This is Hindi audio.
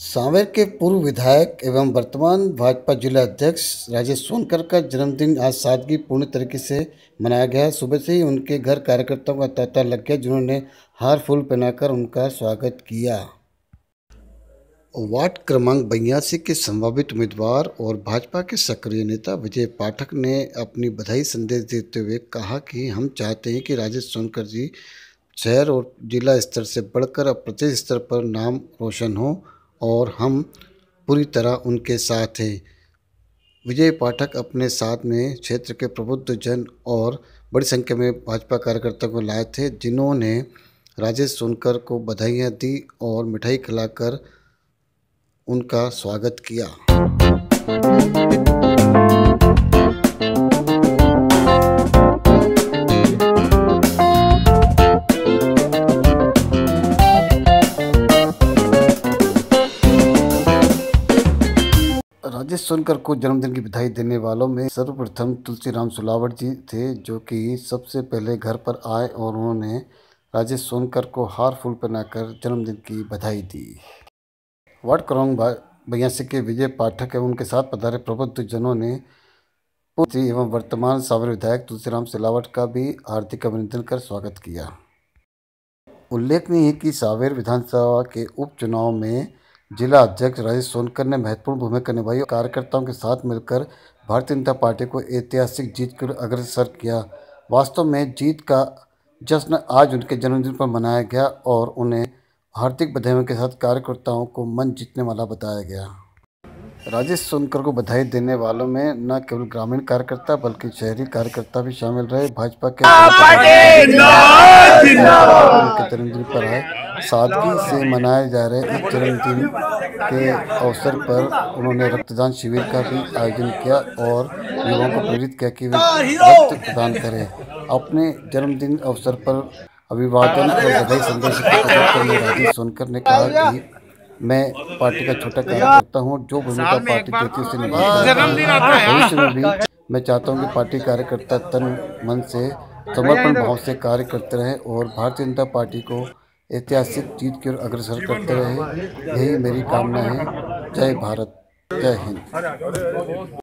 सांवेर के पूर्व विधायक एवं वर्तमान भाजपा जिला अध्यक्ष राजेश सोनकर का जन्मदिन आज सादगी पूर्ण तरीके से मनाया गया सुबह से ही उनके घर कार्यकर्ताओं का तांता लग गया जिन्होंने हार फूल पहनाकर उनका स्वागत किया वार्ड क्रमांक बयासी के संभावित उम्मीदवार और भाजपा के सक्रिय नेता विजय पाठक ने अपनी बधाई संदेश देते हुए कहा कि हम चाहते हैं कि राजेश सोनकर जी शहर और जिला स्तर से बढ़कर अब प्रदेश स्तर पर नाम रोशन हों और हम पूरी तरह उनके साथ हैं विजय पाठक अपने साथ में क्षेत्र के प्रबुद्ध जन और बड़ी संख्या में भाजपा कार्यकर्ताओं को लाए थे जिन्होंने राजेश सोनकर को बधाइयाँ दी और मिठाई खिलाकर उनका स्वागत किया राजेश सोनकर को जन्मदिन की बधाई देने वालों में सर्वप्रथम तुलसीराम सुलावट जी थे जो कि सबसे पहले घर पर आए और उन्होंने राजेश सोनकर को हार फूल पहनाकर जन्मदिन की बधाई दी वार्ड करौंग बयासी के विजय पाठक एवं उनके साथ पधारे प्रबुद्ध जनों ने एवं वर्तमान सावर विधायक तुलसीराम सिलावट का भी हार्दिक अभिनंदन कर स्वागत किया उल्लेखनीय है कि सावेर विधानसभा के उपचुनाव में जिला अध्यक्ष राजेश सोनकर ने महत्वपूर्ण भूमिका निभाई और कार्यकर्ताओं के साथ मिलकर भारतीय जनता पार्टी को ऐतिहासिक जीत की ओर अग्रसर किया वास्तव में जीत का जश्न आज उनके जन्मदिन पर मनाया गया और उन्हें हार्दिक बधाइयों के साथ कार्यकर्ताओं को मन जीतने वाला बताया गया राजेश सोनकर को बधाई देने वालों में न केवल ग्रामीण कार्यकर्ता बल्कि शहरी कार्यकर्ता भी शामिल रहे भाजपा के जन्मदिन पर है सादगी से मनाए जा रहे इस जन्मदिन के अवसर पर उन्होंने रक्तदान शिविर का भी आयोजन किया और युवाओं को प्रेरित किया कि वे रक्त प्रदान करें अपने जन्मदिन अवसर पर अभिवादन और बधाई संदेश सोनकर ने कहा कि मैं पार्टी का छोटा कार्यकर्ता हूँ जो भूमिका पार्टी देती उसे निभाता भविष्य में भी मैं चाहता हूँ कि पार्टी कार्यकर्ता तन मन से समर्पण तो- भाव से कार्य करते रहे और भारतीय जनता पार्टी को ऐतिहासिक जीत की ओर अग्रसर करते रहे यही मेरी कामना है जय भारत जय हिंद